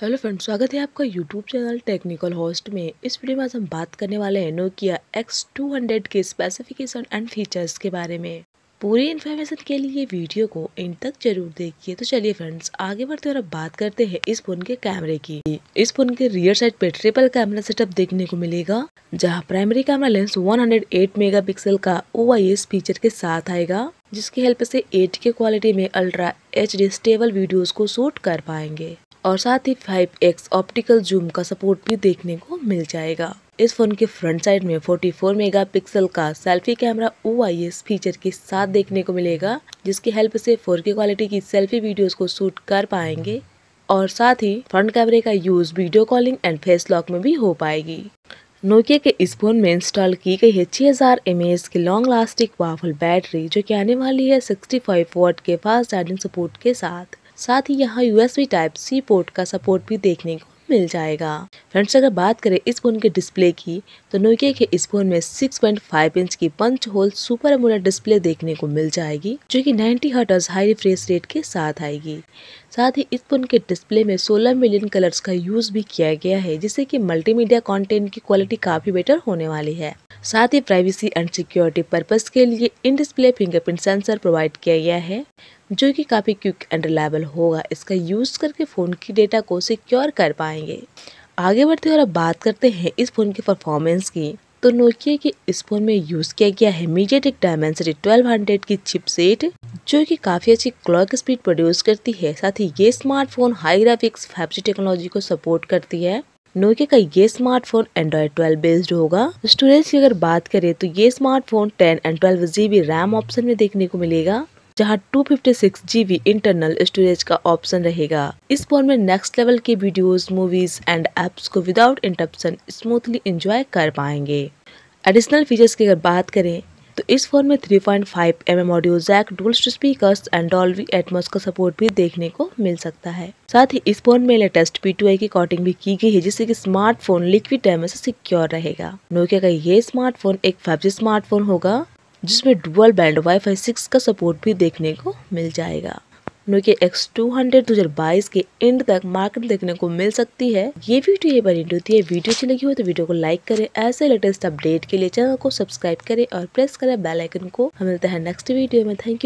hello friends स्वागत है आपका यूट्यूब चैनल टेक्निकल होस्ट में इस वीडियो में आज हम बात करने वाले हैं नोकिया एक्स टू हंड्रेड के स्पेसिफिकेशन एंड फीचर्स के बारे में पूरी इन्फॉर्मेशन के लिए वीडियो को इन तक जरूर देखिए तो चलिए फ्रेंड्स आगे बढ़ते और अब बात करते हैं इस फोन के कैमरे की इस फोन के रियर साइड पे ट्रिपल कैमरा सेटअप देखने को मिलेगा जहां प्राइमरी कैमरा लेंस 108 मेगापिक्सल का ओ फीचर के साथ आएगा जिसकी हेल्प से 8K क्वालिटी में अल्ट्रा एच स्टेबल वीडियो को शूट कर पाएंगे और साथ ही फाइव एक्स ऑप्टिकल जूम का सपोर्ट भी देखने को मिल जाएगा इस फोन के फ्रंट साइड में 44 मेगापिक्सल का सेल्फी कैमरा ओ फीचर के साथ देखने को मिलेगा जिसकी हेल्प से 4K क्वालिटी की सेल्फी वीडियोस को शूट कर पाएंगे और साथ ही फ्रंट कैमरे का use video calling and face lock में भी हो पाएगी नोकिया के इस फोन में इंस्टॉल की गई है 6000 हज़ार एम की लॉन्ग लास्टिक पावरफुल बैटरी जो की आने वाली है सिक्सटी फाइव के फास्ट चार्जिंग सपोर्ट के साथ साथ ही यहाँ यू टाइप सी पोर्ट का सपोर्ट भी देखने को मिल जाएगा फ्रेंड्स अगर बात करें इस फोन के डिस्प्ले की तो नोकिया के इस फोन में 6.5 इंच की punch hole super AMOLED display देखने को मिल जाएगी जो कि 90 हर्टर्स हाई रिफ्रेश रेट के साथ आएगी साथ ही इस फोन के डिस्प्ले में 16 मिलियन कलर्स का यूज भी किया गया है जिससे कि मल्टीमीडिया कंटेंट की क्वालिटी काफी बेटर होने वाली है साथ ही प्राइवेसी एंड सिक्योरिटी पर्पज़ के लिए in display fingerprint sensor provide किया गया है जो कि काफ़ी क्विक एंड रिलायबल होगा इसका यूज़ करके फ़ोन की डेटा को सिक्योर कर पाएंगे आगे बढ़ते और अब बात करते हैं इस फ़ोन की परफॉर्मेंस की तो नोकिया के इस फोन में यूज़ किया गया है मीडियाटेक डायमेंसिटी 1200 की चिपसेट जो कि काफ़ी अच्छी क्लॉक स्पीड प्रोड्यूस करती है साथ ही ये smartphone high graphics five technology को सपोर्ट करती है नोकिया का ये स्मार्टफोन एंड्रॉयड 12 बेस्ड होगा स्टोरेज की अगर बात करें तो ये smartphone 10 and 12 GB RAM option में देखने को मिलेगा जहां 256 जीबी इंटरनल स्टोरेज का ऑप्शन रहेगा इस फोन में नेक्स्ट लेवल के वीडियोस, मूवीज एंड एप्स को विदाउट इंटरप्शन स्मूथली एंजॉय कर पाएंगे एडिशनल फीचर्स की अगर बात करें तो इस फ़ोन में 3.5 point mm M audio jack dual speakers and Dolby Atmos का सपोर्ट भी देखने को मिल सकता है साथ ही इस फोन में लेटेस्ट पी टू आई की कॉटिंग भी की गई है जिससे कि स्मार्टफोन लिक्विड डैमेज से सिक्योर रहेगा नोकिया का ये स्मार्टफोन एक फाइव स्मार्टफोन होगा जिसमें डुअल बैंड फाई सिक्स का सपोर्ट भी देखने को मिल जाएगा नोके एक्स टू हंड्रेड दो हजार बाईस के एंड तक मार्केट देखने को मिल सकती है ये वीडियो ये बनी होती है वीडियो अच्छी लगी हो तो वीडियो को लाइक करें ऐसे लेटेस्ट अपडेट के लिए चैनल को सब्सक्राइब करें और प्रेस करें बेलाइकन को हम मिलते हैं नेक्स्ट वीडियो में थैंक यू